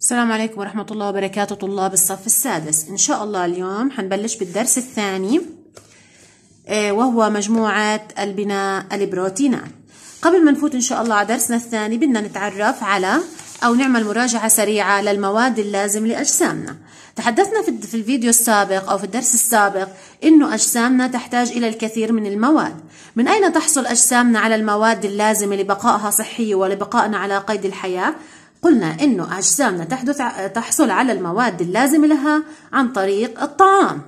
السلام عليكم ورحمة الله وبركاته طلاب الصف السادس إن شاء الله اليوم حنبلش بالدرس الثاني آه، وهو مجموعة البناء البروتينات قبل ما نفوت إن شاء الله على درسنا الثاني بدنا نتعرف على أو نعمل مراجعة سريعة للمواد اللازم لأجسامنا تحدثنا في الفيديو السابق أو في الدرس السابق إنه أجسامنا تحتاج إلى الكثير من المواد من أين تحصل أجسامنا على المواد اللازمة لبقائها صحية ولبقائنا على قيد الحياة؟ قلنا إنه أجسامنا تحدث تحصل على المواد اللازمة لها عن طريق الطعام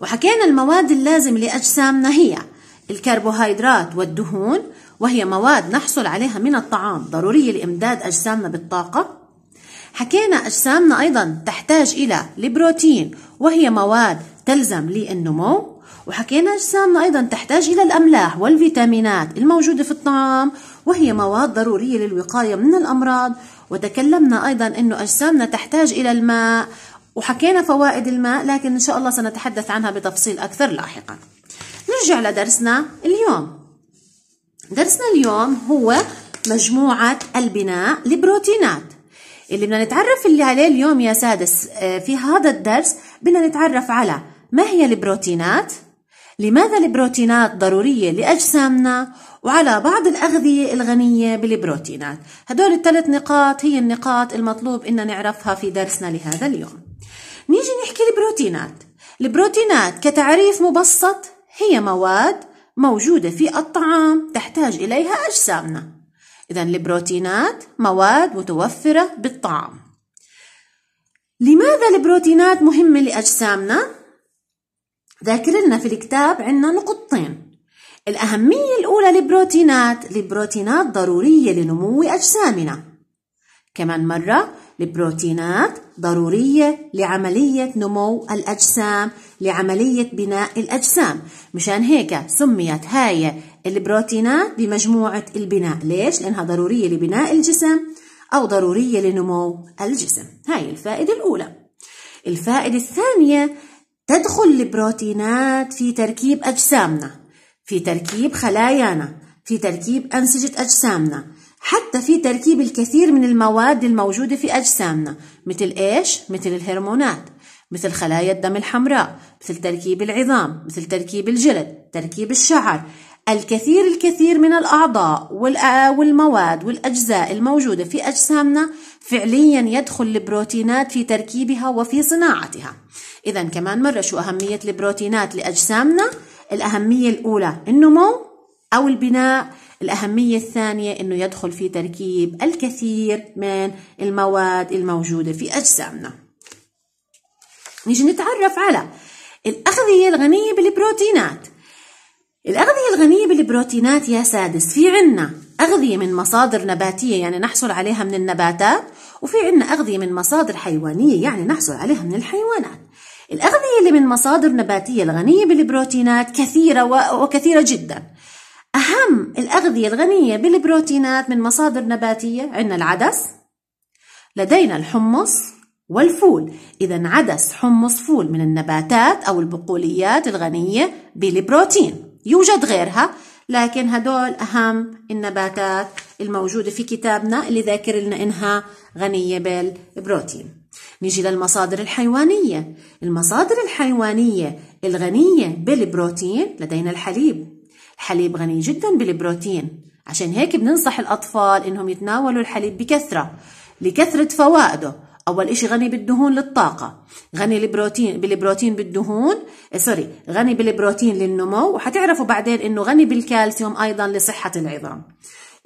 وحكينا المواد اللازمة لأجسامنا هي الكربوهيدرات والدهون وهي مواد نحصل عليها من الطعام ضرورية لإمداد أجسامنا بالطاقة حكينا أجسامنا أيضا تحتاج إلى البروتين وهي مواد تلزم للنمو وحكينا أجسامنا أيضا تحتاج إلى الأملاح والفيتامينات الموجودة في الطعام وهي مواد ضرورية للوقاية من الأمراض وتكلمنا أيضا أنه أجسامنا تحتاج إلى الماء وحكينا فوائد الماء لكن إن شاء الله سنتحدث عنها بتفصيل أكثر لاحقا نرجع لدرسنا اليوم درسنا اليوم هو مجموعة البناء لبروتينات اللي بدنا نتعرف اللي عليه اليوم يا سادس آه، في هذا الدرس بدنا نتعرف على ما هي البروتينات لماذا البروتينات ضرورية لأجسامنا وعلى بعض الأغذية الغنية بالبروتينات هدول الثلاث نقاط هي النقاط المطلوب إن نعرفها في درسنا لهذا اليوم نيجي نحكي البروتينات البروتينات كتعريف مبسط هي مواد موجودة في الطعام تحتاج إليها أجسامنا إذا البروتينات مواد متوفرة بالطعام لماذا البروتينات مهمة لأجسامنا؟ ذاكر لنا في الكتاب عندنا نقطتين الأهمية الأولى للبروتينات البروتينات ضرورية لنمو أجسامنا كمان مرة البروتينات ضرورية لعملية نمو الأجسام لعملية بناء الأجسام مشان هيك سميت هاي البروتينات بمجموعة البناء ليش؟ لأنها ضرورية لبناء الجسم أو ضرورية لنمو الجسم هاي الفائدة الأولى الفائدة الثانية تدخل البروتينات في تركيب أجسامنا في تركيب خلايانا في تركيب أنسجة أجسامنا حتى في تركيب الكثير من المواد الموجودة في أجسامنا مثل إيش؟ مثل الهرمونات مثل خلايا الدم الحمراء مثل تركيب العظام مثل تركيب الجلد تركيب الشعر الكثير الكثير من الأعضاء والمواد والأجزاء الموجودة في أجسامنا فعليا يدخل البروتينات في تركيبها وفي صناعتها إذا كمان مرة شو أهمية البروتينات لأجسامنا؟ الأهمية الأولى النمو أو البناء الأهمية الثانية أنه يدخل في تركيب الكثير من المواد الموجودة في أجسامنا نيجي نتعرف على الأغذية الغنية بالبروتينات الأغذية الغنية بالبروتينات يا سادس في عنا أغذية من مصادر نباتية يعني نحصل عليها من النباتات وفي عنا أغذية من مصادر حيوانية يعني نحصل عليها من الحيوانات الأغذية اللي من مصادر نباتية الغنية بالبروتينات كثيرة وكثيرة جدا أهم الأغذية الغنية بالبروتينات من مصادر نباتية عندنا العدس لدينا الحمص والفول إذا عدس حمص فول من النباتات أو البقوليات الغنية بالبروتين يوجد غيرها لكن هدول أهم النباتات الموجودة في كتابنا اللي ذاكر لنا إنها غنية بالبروتين نيجي للمصادر الحيوانية المصادر الحيوانية الغنية بالبروتين لدينا الحليب الحليب غني جدا بالبروتين عشان هيك بننصح الأطفال إنهم يتناولوا الحليب بكثرة لكثرة فوائده أول إشي غني بالدهون للطاقة غني البروتين بالبروتين بالدهون آه، سوري غني بالبروتين للنمو وحتعرفوا بعدين إنه غني بالكالسيوم أيضا لصحة العظام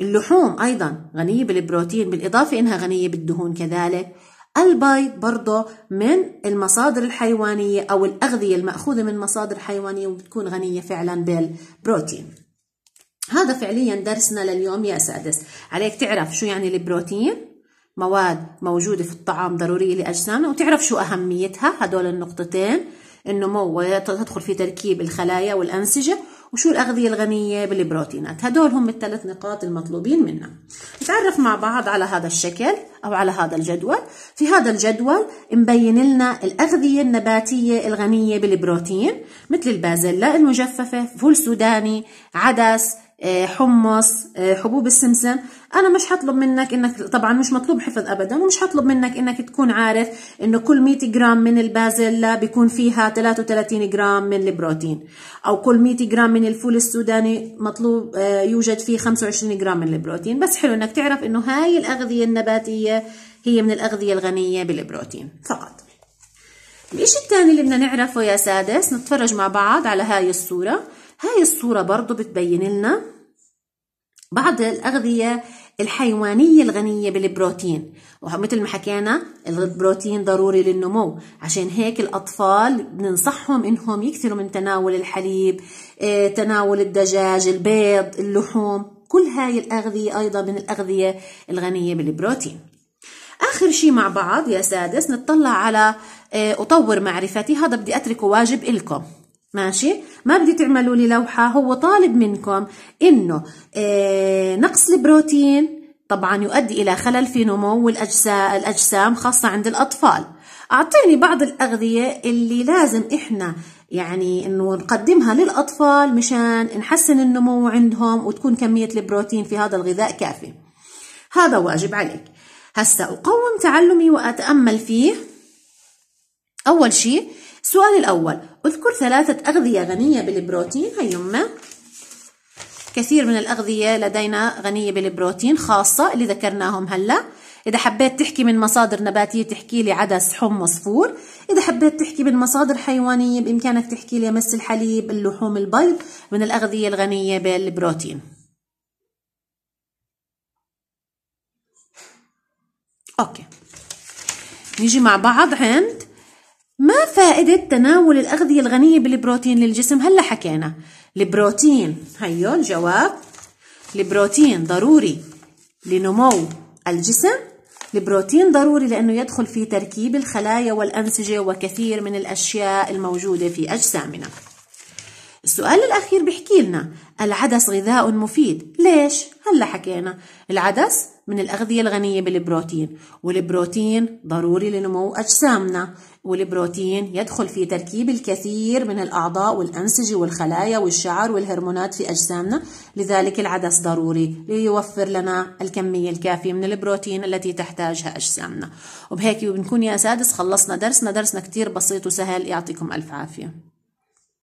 اللحوم أيضا غنية بالبروتين بالإضافة إنها غنية بالدهون كذلك البيض برضه من المصادر الحيوانية أو الأغذية المأخوذة من مصادر حيوانية وبتكون غنية فعلا بالبروتين هذا فعليا درسنا لليوم يا سادس عليك تعرف شو يعني البروتين مواد موجودة في الطعام ضرورية لأجسامنا وتعرف شو أهميتها هدول النقطتين النمو وتدخل في تركيب الخلايا والأنسجة وشو الأغذية الغنية بالبروتينات هدول هم الثلاث نقاط المطلوبين منا نتعرف مع بعض على هذا الشكل أو على هذا الجدول في هذا الجدول مبين لنا الأغذية النباتية الغنية بالبروتين مثل البازلاء المجففة فول سوداني عدس آه، حمص آه، حبوب السمسم انا مش حطلب منك انك طبعا مش مطلوب حفظ ابدا ومش حطلب منك انك تكون عارف انه كل 100 جرام من البازلاء بيكون فيها 33 جرام من البروتين او كل 100 جرام من الفول السوداني مطلوب آه، يوجد فيه 25 جرام من البروتين بس حلو انك تعرف انه هاي الاغذيه النباتيه هي من الاغذيه الغنيه بالبروتين فقط الشيء الثاني اللي بدنا نعرفه يا سادس نتفرج مع بعض على هاي الصورة هاي الصورة برضو بتبين لنا بعض الأغذية الحيوانية الغنية بالبروتين ومثل ما حكينا البروتين ضروري للنمو عشان هيك الأطفال بننصحهم إنهم يكثروا من تناول الحليب آه، تناول الدجاج البيض اللحوم كل هاي الأغذية أيضا من الأغذية الغنية بالبروتين آخر شيء مع بعض يا سادس نتطلع على آه، أطور معرفتي هذا بدي أتركه واجب إلكم ماشي ما بدي تعملوا لي لوحة هو طالب منكم انه آه، نقص البروتين طبعا يؤدي الى خلل في نمو الاجسام الاجسام خاصة عند الاطفال اعطيني بعض الاغذية اللي لازم احنا يعني انه نقدمها للاطفال مشان نحسن النمو عندهم وتكون كمية البروتين في هذا الغذاء كافي هذا واجب عليك هسا اقوم تعلمي واتامل فيه أول شيء السؤال الأول اذكر ثلاثة أغذية غنية بالبروتين هي يمه كثير من الأغذية لدينا غنية بالبروتين خاصة اللي ذكرناهم هلا إذا حبيت تحكي من مصادر نباتية تحكي لي عدس حم وصفور إذا حبيت تحكي من مصادر حيوانية بإمكانك تحكي لي مس الحليب اللحوم البيض من الأغذية الغنية بالبروتين أوكي نيجي مع بعض عند ما فائدة تناول الأغذية الغنية بالبروتين للجسم هلا حكينا البروتين هيو الجواب البروتين ضروري لنمو الجسم البروتين ضروري لأنه يدخل في تركيب الخلايا والأنسجة وكثير من الأشياء الموجودة في أجسامنا السؤال الأخير بيحكي لنا العدس غذاء مفيد ليش؟ هلا حكينا العدس من الأغذية الغنية بالبروتين والبروتين ضروري لنمو أجسامنا والبروتين يدخل في تركيب الكثير من الأعضاء والأنسجة والخلايا والشعر والهرمونات في أجسامنا لذلك العدس ضروري ليوفر لنا الكمية الكافية من البروتين التي تحتاجها أجسامنا وبهيك بنكون يا سادس خلصنا درسنا درسنا كتير بسيط وسهل يعطيكم ألف عافية